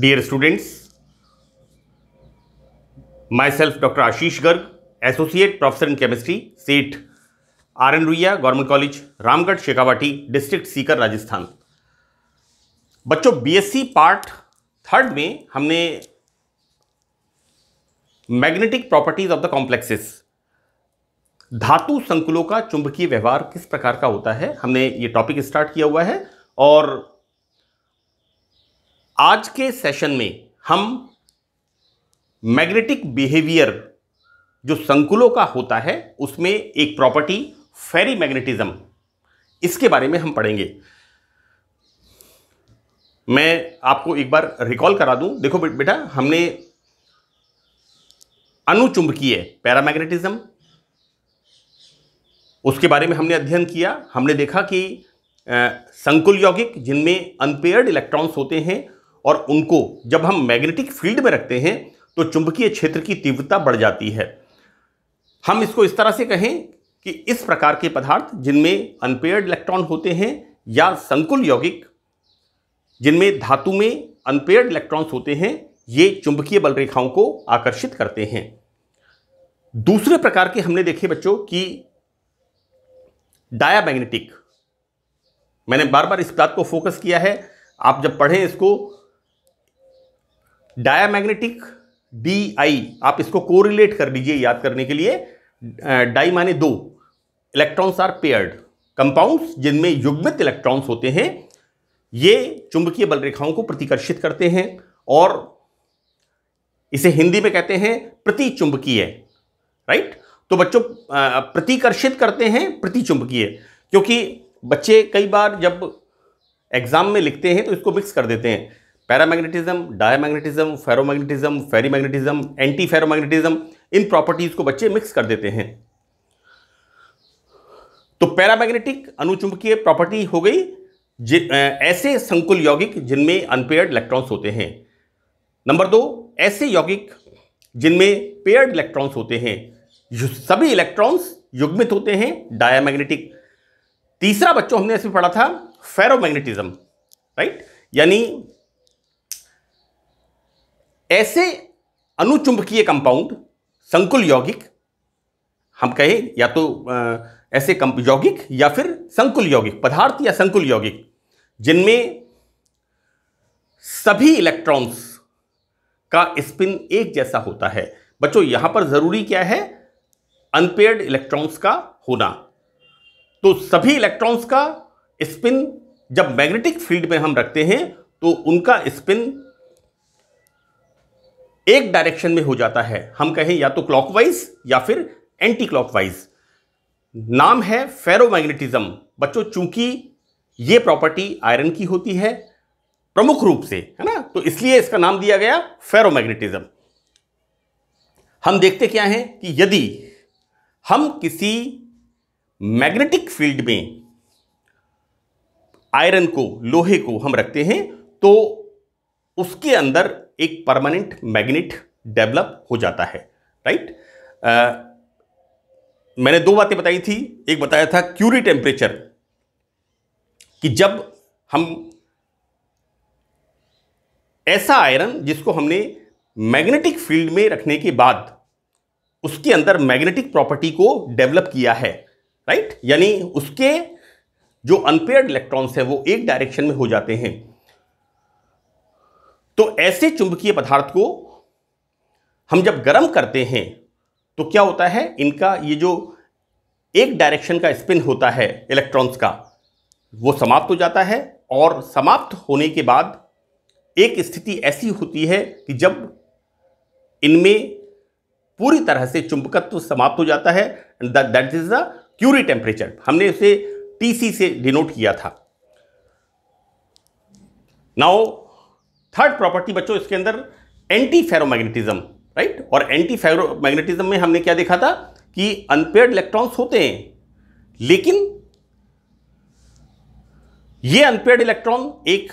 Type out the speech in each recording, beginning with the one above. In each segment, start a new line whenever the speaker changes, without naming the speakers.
dear students myself doctor Ashish Garg associate professor in chemistry Seth R N Ruia government college Ramgarh Shekhawati district Sikar Rajasthan बच्चों BSc part third में हमने magnetic properties of the complexes धातु संकुलों का चुंबकीय व्यवहार किस प्रकार का होता है हमने ये टॉपिक स्टार्ट किया हुआ है और आज के सेशन में हम मैग्नेटिक बिहेवियर जो संकुलों का होता है उसमें एक प्रॉपर्टी फेरी मैग्नेटिज्म इसके बारे में हम पढ़ेंगे मैं आपको एक बार रिकॉल करा दूं देखो बेटा हमने अनुचुंबकीय पैरामैग्नेटिज्म उसके बारे में हमने अध्ययन किया हमने देखा कि संकुल यौगिक जिनमें अनपेयर्ड इलेक्ट्रॉन्स होते हैं और उनको जब हम मैग्नेटिक फील्ड में रखते हैं तो चुंबकीय क्षेत्र की तीव्रता बढ़ जाती है हम इसको इस तरह से कहें कि इस प्रकार के पदार्थ जिनमें अनपेयर्ड इलेक्ट्रॉन होते हैं या संकुल यौगिक जिनमें धातु में अनपेयर्ड इलेक्ट्रॉन्स होते हैं ये चुंबकीय बल रेखाओं को आकर्षित करते हैं दूसरे प्रकार के हमने देखे बच्चों कि डायामैग्नेटिक मैंने बार बार इस बात को फोकस किया है आप जब पढ़ें इसको मैग्नेटिक डी आई आप इसको कोरिलेट कर लीजिए याद करने के लिए डाई माने दो इलेक्ट्रॉन्स आर पेयर्ड कंपाउंड्स जिनमें युग्मित इलेक्ट्रॉन्स होते हैं ये चुंबकीय बल रेखाओं को प्रतिकर्षित करते हैं और इसे हिंदी में कहते हैं प्रति चुंबकीय राइट तो बच्चों प्रतिकर्षित करते हैं प्रति चुंबकीय क्योंकि बच्चे कई बार जब एग्जाम में लिखते हैं तो इसको मिक्स कर देते हैं paramagnetism diamagnetism ferromagnetism ferrimagnetism anti ferromagnetism इन प्रॉपर्टीज को बच्चे मिक्स कर देते हैं तो पैरामैग्नेटिक अनुचुंबकीय प्रॉपर्टी हो गई ऐसे संकुल यौगिक जिनमें अनपेयर्ड इलेक्ट्रॉन्स होते हैं नंबर दो ऐसे यौगिक जिनमें पेयर्ड इलेक्ट्रॉन्स होते हैं सभी इलेक्ट्रॉन्स युग्मित होते हैं डायमैग्नेटिक तीसरा बच्चों हमने इसमें पढ़ा था फेरोमैग्नेटिज्म राइट यानी ऐसे अनुचुंबकीय कंपाउंड संकुल यौगिक हम कहें या तो ऐसे यौगिक या फिर संकुल यौगिक पदार्थ या संकुल यौगिक जिनमें सभी इलेक्ट्रॉन्स का स्पिन एक जैसा होता है बच्चों यहां पर जरूरी क्या है अनपेयर्ड इलेक्ट्रॉन्स का होना तो सभी इलेक्ट्रॉन्स का स्पिन जब मैग्नेटिक फील्ड में हम रखते हैं तो उनका स्पिन एक डायरेक्शन में हो जाता है हम कहें या तो क्लॉकवाइज या फिर एंटी क्लॉकवाइज नाम है फेरोमैग्नेटिज्म बच्चों चूंकि ये प्रॉपर्टी आयरन की होती है प्रमुख रूप से है ना तो इसलिए इसका नाम दिया गया फेरोमैग्नेटिज्म हम देखते क्या हैं कि यदि हम किसी मैग्नेटिक फील्ड में आयरन को लोहे को हम रखते हैं तो उसके अंदर एक परमानेंट मैग्नेट डेवलप हो जाता है राइट आ, मैंने दो बातें बताई थी एक बताया था क्यूरी टेम्परेचर कि जब हम ऐसा आयरन जिसको हमने मैग्नेटिक फील्ड में रखने के बाद उसके अंदर मैग्नेटिक प्रॉपर्टी को डेवलप किया है राइट यानी उसके जो अनपेयर्ड इलेक्ट्रॉन्स हैं वो एक डायरेक्शन में हो जाते हैं तो ऐसे चुंबकीय पदार्थ को हम जब गर्म करते हैं तो क्या होता है इनका ये जो एक डायरेक्शन का स्पिन होता है इलेक्ट्रॉन्स का वो समाप्त हो जाता है और समाप्त होने के बाद एक स्थिति ऐसी होती है कि जब इनमें पूरी तरह से चुंबकत्व समाप्त हो जाता है that is the Curie temperature हमने उसे टीसी से डिनोट किया था नाउ थर्ड प्रॉपर्टी बच्चों इसके अंदर एंटी फेरोमैग्नेटिज्म राइट और एंटी फेरोमैग्नेटिज्म में हमने क्या देखा था कि अनपेयर्ड इलेक्ट्रॉन्स होते हैं लेकिन ये अनपेयर्ड इलेक्ट्रॉन एक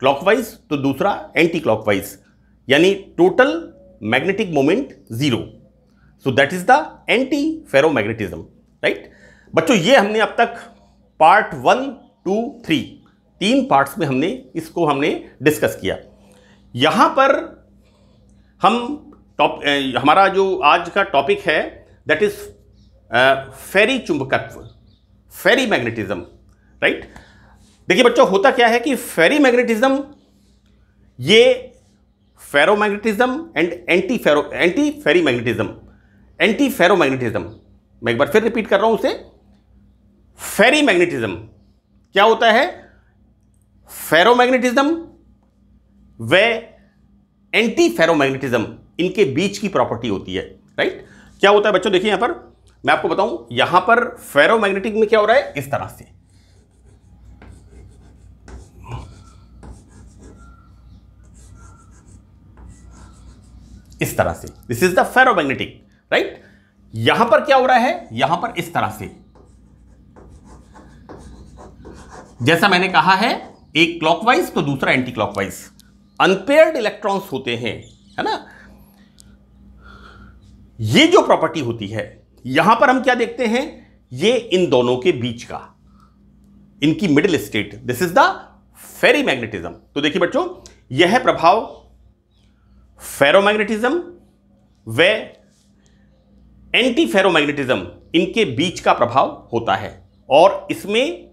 क्लॉकवाइज तो दूसरा एंटी क्लॉकवाइज यानी total magnetic moment zero so that is the anti ferromagnetism right बच्चों ये हमने अब तक पार्ट वन टू थ्री तीन पार्ट्स में हमने इसको हमने डिस्कस किया यहाँ पर हम टॉप हमारा जो आज का टॉपिक है दैट इज़ फेरी चुंबकत्व फेरी मैग्नेटिज्म राइट देखिए बच्चों होता क्या है कि फेरी मैग्नेटिज्म ये ferromagnetism and anti ferro anti ferrimagnetism anti ferromagnetism मैं एक बार फिर रिपीट कर रहा हूं उसे फेरी मैग्नेटिज्म क्या होता है फेरोमैग्नेटिज्म व एंटी फेरोमैग्नेटिज्म इनके बीच की प्रॉपर्टी होती है राइट क्या होता है बच्चों देखिए यहां पर मैं आपको बताऊं यहां पर फेरोमैग्नेटिक में क्या हो रहा है इस तरह से इस तरह से this is the ferromagnetic right यहां पर क्या हो रहा है यहां पर इस तरह से जैसा मैंने कहा है एक क्लॉकवाइज तो दूसरा एंटी क्लॉकवाइज अनपेयर्ड इलेक्ट्रॉन्स होते हैं है ना ये जो प्रॉपर्टी होती है यहां पर हम क्या देखते हैं ये इन दोनों के बीच का इनकी middle state this is the ferrimagnetism तो देखिए बच्चों यह है प्रभाव फेरोमैग्नेटिज्म व एंटी फेरोमैग्नेटिज्म इनके बीच का प्रभाव होता है और इसमें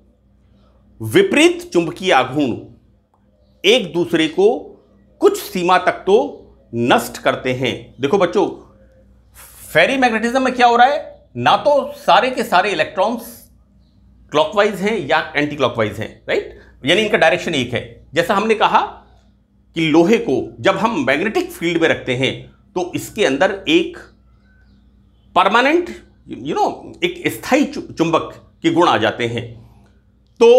विपरीत चुंबकीय आघूर्ण एक दूसरे को कुछ सीमा तक तो नष्ट करते हैं देखो बच्चों फेरी मैग्नेटिज्म में क्या हो रहा है ना तो सारे के सारे इलेक्ट्रॉन्स क्लॉकवाइज हैं या एंटी क्लॉकवाइज हैं राइट यानी इनका डायरेक्शन एक है जैसा हमने कहा कि लोहे को जब हम मैग्नेटिक फील्ड में रखते हैं तो इसके अंदर एक परमानेंट यू नो एक स्थायी चुंबक के गुण आ जाते हैं तो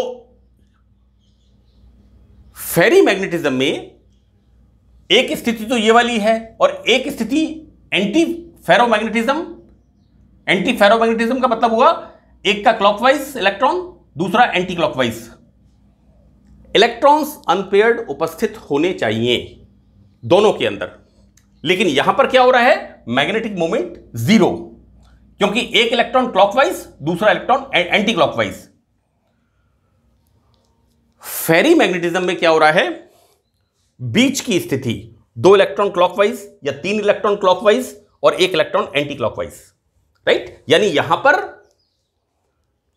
फेरी मैग्नेटिज्म में एक स्थिति तो ये वाली है और एक स्थिति एंटी फेरोमैग्नेटिज्म एंटी फेरोमैग्नेटिज्म का मतलब हुआ एक का क्लॉकवाइज इलेक्ट्रॉन दूसरा एंटी क्लॉकवाइज इलेक्ट्रॉन्स अनपेयर्ड उपस्थित होने चाहिए दोनों के अंदर लेकिन यहां पर क्या हो रहा है मैग्नेटिक मोमेंट जीरो क्योंकि एक इलेक्ट्रॉन क्लॉकवाइज दूसरा electron anti clockwise ferrimagnetism में क्या हो रहा है बीच की स्थिति दो इलेक्ट्रॉन क्लॉकवाइज या तीन इलेक्ट्रॉन क्लॉकवाइज और एक इलेक्ट्रॉन एंटी क्लॉकवाइज राइट यानी यहां पर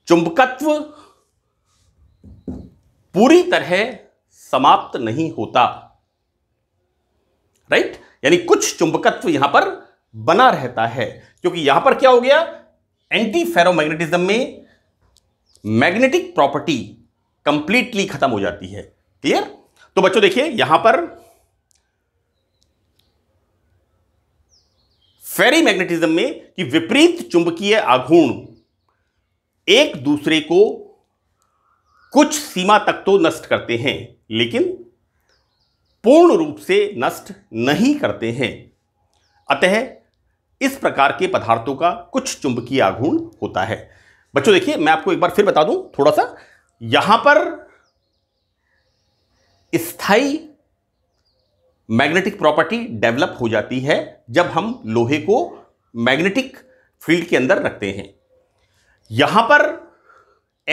चुंबकत्व पूरी तरह समाप्त नहीं होता राइट यानी कुछ चुंबकत्व यहां पर बना रहता है क्योंकि यहां पर क्या हो गया एंटी फेरोमैग्नेटिज्म में मैग्नेटिक प्रॉपर्टी कंप्लीटली खत्म हो जाती है क्लियर तो बच्चों देखिए यहां पर फेरी मैग्नेटिज्म में कि विपरीत चुंबकीय आघूर्ण एक दूसरे को कुछ सीमा तक तो नष्ट करते हैं लेकिन पूर्ण रूप से नष्ट नहीं करते हैं अतः इस प्रकार के पदार्थों का कुछ चुंबकीय आघूर्ण होता है बच्चों देखिए मैं आपको एक बार फिर बता दूं थोड़ा सा यहां पर स्थाई मैग्नेटिक प्रॉपर्टी डेवलप हो जाती है जब हम लोहे को मैग्नेटिक फील्ड के अंदर रखते हैं यहां पर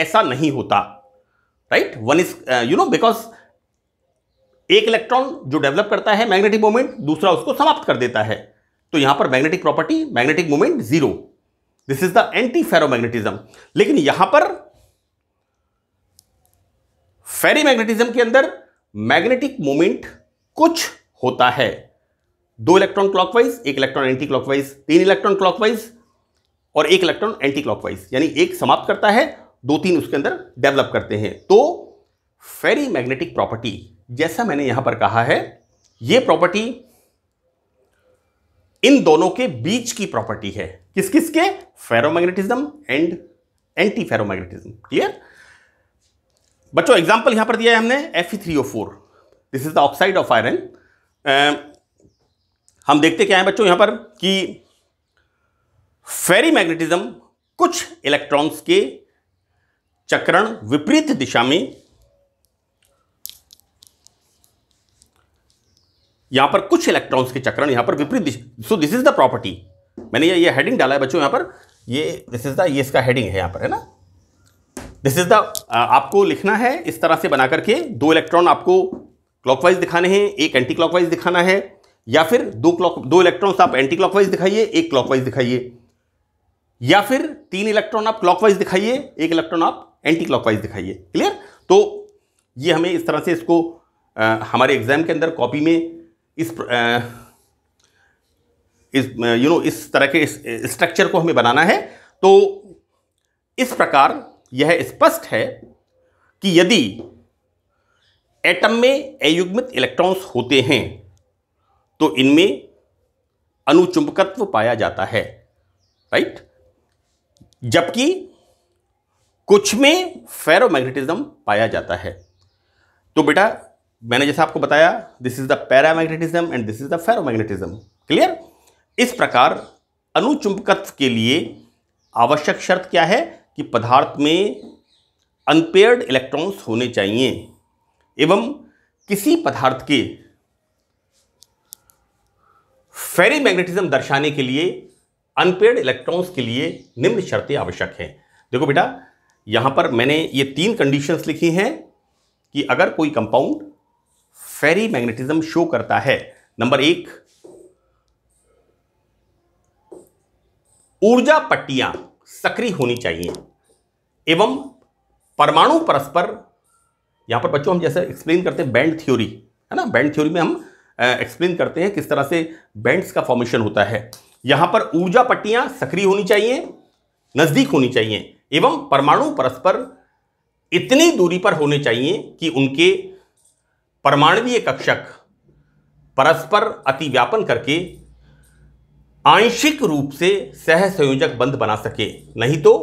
ऐसा नहीं होता right one is you know because एक इलेक्ट्रॉन जो डेवलप करता है मैग्नेटिक मोमेंट दूसरा उसको समाप्त कर देता है तो यहां पर magnetic property magnetic moment zero this is the anti ferromagnetism लेकिन यहां पर फेरी मैग्नेटिज्म के अंदर मैग्नेटिक मोमेंट कुछ होता है दो इलेक्ट्रॉन क्लॉकवाइज एक इलेक्ट्रॉन एंटी क्लॉकवाइज तीन इलेक्ट्रॉन क्लॉकवाइज और एक इलेक्ट्रॉन एंटी क्लॉकवाइज यानी एक समाप्त करता है दो तीन उसके अंदर डेवलप करते हैं तो फेरी मैग्नेटिक प्रॉपर्टी जैसा मैंने यहां पर कहा है यह प्रॉपर्टी इन दोनों के बीच की प्रॉपर्टी है किस किस के ferromagnetism and anti ferromagnetism clear बच्चों एग्जाम्पल यहां पर दिया है हमने F three O four this is the oxide of iron हम देखते क्या है बच्चों यहां पर कि फेरी मैग्नेटिज्म कुछ इलेक्ट्रॉन्स के चक्रण विपरीत दिशा में यहां पर कुछ इलेक्ट्रॉन्स के चक्रण यहां पर विपरीत दिशा so this is the property मैंने ये हेडिंग डाला है बच्चों यहां पर ये दिस इज द ये इसका हेडिंग है यहां पर है ना दिस इज द आपको लिखना है इस तरह से बना करके दो इलेक्ट्रॉन आपको क्लॉकवाइज दिखाने हैं एक एंटी क्लॉकवाइज दिखाना है या फिर दो क्लॉक दो इलेक्ट्रॉन्स आप एंटी क्लॉकवाइज दिखाइए एक क्लॉकवाइज दिखाइए या फिर तीन इलेक्ट्रॉन आप क्लॉकवाइज दिखाइए एक इलेक्ट्रॉन आप एंटी क्लॉकवाइज दिखाइए क्लियर तो ये हमें इस तरह से इसको आ, uh, हमारे एग्जाम के अंदर कॉपी में इस आ, uh, इस you uh, know you know, इस तरह के स्ट्रक्चर को हमें बनाना है तो इस प्रकार यह स्पष्ट है कि यदि एटम में अयुग्मित इलेक्ट्रॉन्स होते हैं तो इनमें अनुचुंबकत्व पाया जाता है राइट जबकि कुछ में फेरोमैग्नेटिज्म पाया जाता है तो बेटा मैंने जैसा आपको बताया this is the paramagnetism and this is the ferromagnetism clear इस प्रकार अनुचुंबकत्व के लिए आवश्यक शर्त क्या है कि पदार्थ में अनपेयर्ड इलेक्ट्रॉन्स होने चाहिए एवं किसी पदार्थ के फेरी मैग्नेटिज्म दर्शाने के लिए अनपेयर्ड इलेक्ट्रॉन्स के लिए निम्न शर्तें आवश्यक हैं देखो बेटा यहां पर मैंने ये तीन कंडीशंस लिखी हैं कि अगर कोई कंपाउंड फेरी मैग्नेटिज्म शो करता है नंबर एक ऊर्जा पट्टियां सक्रिय होनी चाहिए एवं परमाणु परस्पर यहां पर बच्चों हम जैसे एक्सप्लेन करते हैं बैंड थ्योरी है ना बैंड थ्योरी में हम एक्सप्लेन करते हैं किस तरह से बैंड्स का फॉर्मेशन होता है यहाँ पर ऊर्जा पट्टियाँ सक्रिय होनी चाहिए नज़दीक होनी चाहिए एवं परमाणु परस्पर इतनी दूरी पर होने चाहिए कि उनके परमाणवीय कक्षक परस्पर अतिव्यापन करके आंशिक रूप से सहसंयोजक बंध बना सके नहीं तो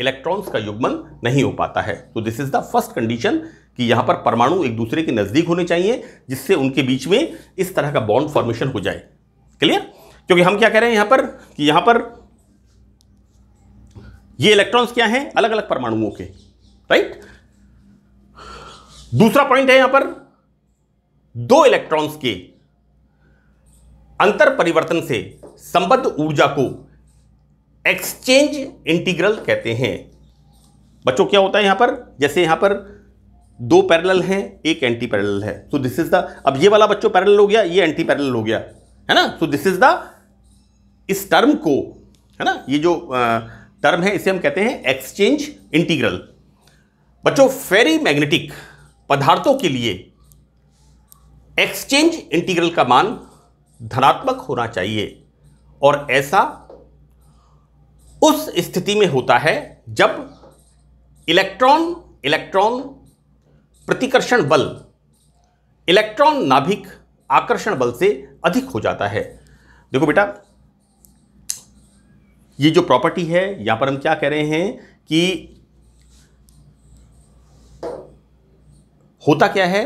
इलेक्ट्रॉन्स का युग्मन नहीं हो पाता है तो this is the first condition कि यहाँ पर परमाणु एक दूसरे के नज़दीक होने चाहिए जिससे उनके बीच में इस तरह का बॉन्ड फॉर्मेशन हो जाए क्लियर क्योंकि हम क्या कह रहे हैं यहाँ पर कि यहाँ पर ये इलेक्ट्रॉन्स क्या हैं अलग अलग परमाणुओं के राइट दूसरा पॉइंट है यहां पर दो इलेक्ट्रॉन्स के अंतर परिवर्तन से संबद्ध ऊर्जा को एक्सचेंज इंटीग्रल कहते हैं बच्चों क्या होता है यहां पर जैसे यहां पर दो पैरेलल हैं एक एंटी पैरेलल है सो दिस इज द अब ये वाला बच्चों पैरेलल हो गया ये एंटी पैरेलल हो गया है ना सो दिस इज द इस टर्म को है ना ये जो टर्म है इसे हम कहते हैं एक्सचेंज इंटीग्रल बच्चों फेरी मैग्नेटिक पदार्थों के लिए एक्सचेंज इंटीग्रल का मान धनात्मक होना चाहिए और ऐसा उस स्थिति में होता है जब इलेक्ट्रॉन इलेक्ट्रॉन प्रतिकर्षण बल इलेक्ट्रॉन नाभिक आकर्षण बल से अधिक हो जाता है देखो बेटा ये जो प्रॉपर्टी है यहां पर हम क्या कह रहे हैं कि होता क्या है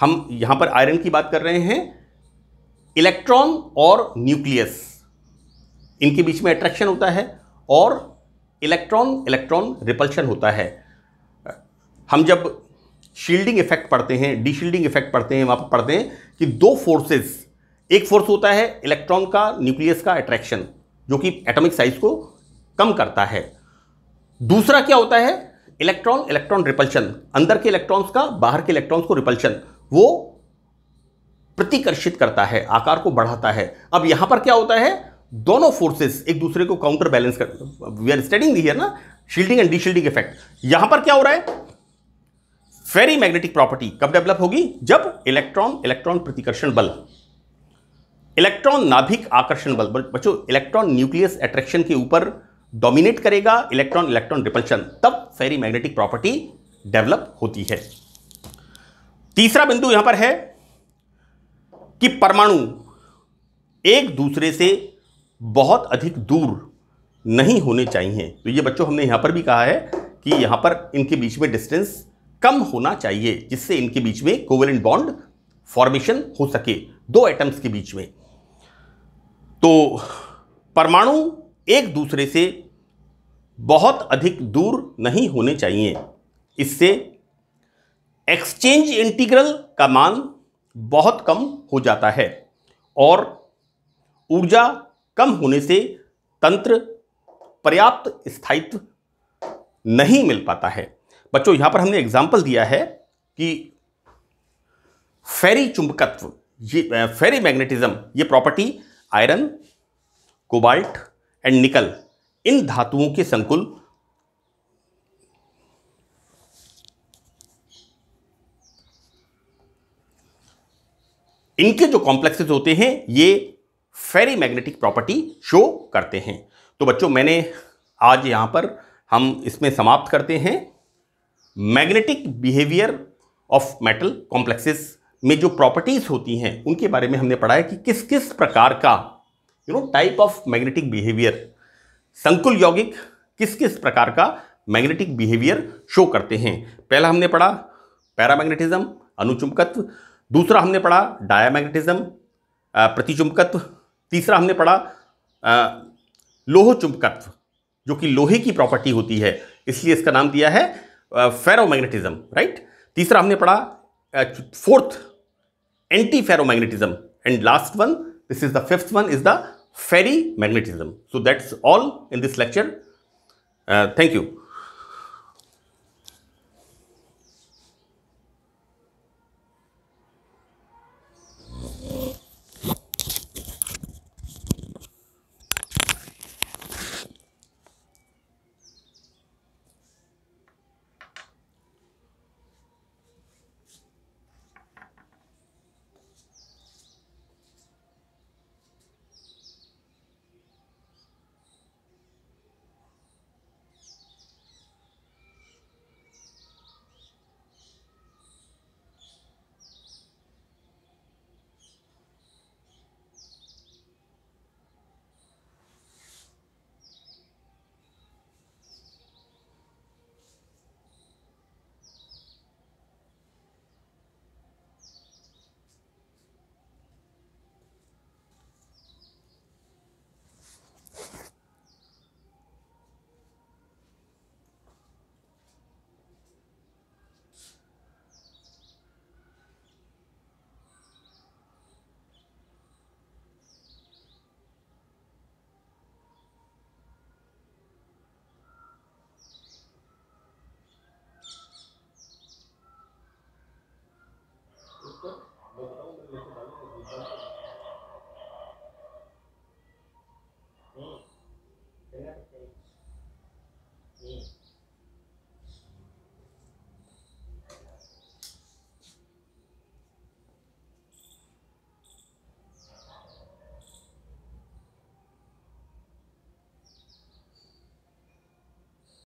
हम यहां पर आयरन की बात कर रहे हैं इलेक्ट्रॉन और न्यूक्लियस इनके बीच में अट्रैक्शन होता है और इलेक्ट्रॉन इलेक्ट्रॉन रिपल्शन होता है हम जब शील्डिंग इफेक्ट पढ़ते हैं डी शील्डिंग इफेक्ट पढ़ते हैं वहाँ पर पढ़ते हैं कि दो फोर्सेस एक फोर्स होता है इलेक्ट्रॉन का न्यूक्लियस का अट्रैक्शन जो कि एटॉमिक साइज को कम करता है दूसरा क्या होता है इलेक्ट्रॉन इलेक्ट्रॉन रिपल्शन अंदर के इलेक्ट्रॉन्स का बाहर के इलेक्ट्रॉन्स को रिपल्शन वो प्रतिकर्षित करता है आकार को बढ़ाता है अब यहां पर क्या होता है दोनों फोर्सेस एक दूसरे को काउंटर बैलेंस कर we are studying the here ना शील्डिंग एंड डीशील्डिंग इफेक्ट यहां पर क्या हो रहा है फेरी मैग्नेटिक प्रॉपर्टी कब डेवलप होगी जब इलेक्ट्रॉन इलेक्ट्रॉन प्रतिकर्षण बल इलेक्ट्रॉन नाभिक आकर्षण बल बच्चों इलेक्ट्रॉन न्यूक्लियस अट्रैक्शन के ऊपर डोमिनेट करेगा इलेक्ट्रॉन इलेक्ट्रॉन रिपल्शन तब फेरी मैग्नेटिक प्रॉपर्टी डेवलप होती है तीसरा बिंदु यहां पर है कि परमाणु एक दूसरे से बहुत अधिक दूर नहीं होने चाहिए तो ये बच्चों हमने यहाँ पर भी कहा है कि यहाँ पर इनके बीच में डिस्टेंस कम होना चाहिए जिससे इनके बीच में कोवेलेंट बॉन्ड फॉर्मेशन हो सके दो एटम्स के बीच में तो परमाणु एक दूसरे से बहुत अधिक दूर नहीं होने चाहिए इससे एक्सचेंज इंटीग्रल का मान बहुत कम हो जाता है और ऊर्जा कम होने से तंत्र पर्याप्त स्थायित्व नहीं मिल पाता है बच्चों यहां पर हमने एग्जाम्पल दिया है कि फेरी चुंबकत्व ये फेरी मैग्नेटिज्म ये property iron cobalt and nickel इन धातुओं के संकुल इनके जो कॉम्प्लेक्सेस होते हैं ये फेरी मैग्नेटिक प्रॉपर्टी शो करते हैं तो बच्चों मैंने आज यहाँ पर हम इसमें समाप्त करते हैं magnetic behaviour of metal complexes में जो प्रॉपर्टीज़ होती हैं उनके बारे में हमने पढ़ा है कि किस किस प्रकार का you know type of magnetic behaviour संकुल यौगिक किस किस प्रकार का मैग्नेटिक बिहेवियर शो करते हैं पहला हमने पढ़ा पैरामैग्नेटिज्म अनुचुंबकत्व दूसरा हमने पढ़ा डायामैग्नेटिज्म प्रतिचुंबकत्व तीसरा हमने पढ़ा लोह चुंबकत्व जो कि लोहे की प्रॉपर्टी होती है इसलिए इसका नाम दिया है फेरोमैग्नेटिज्म राइट तीसरा हमने पढ़ा fourth antiferromagnetism and last one this is the fifth one is the ferrimagnetism so that's all in this lecture thank you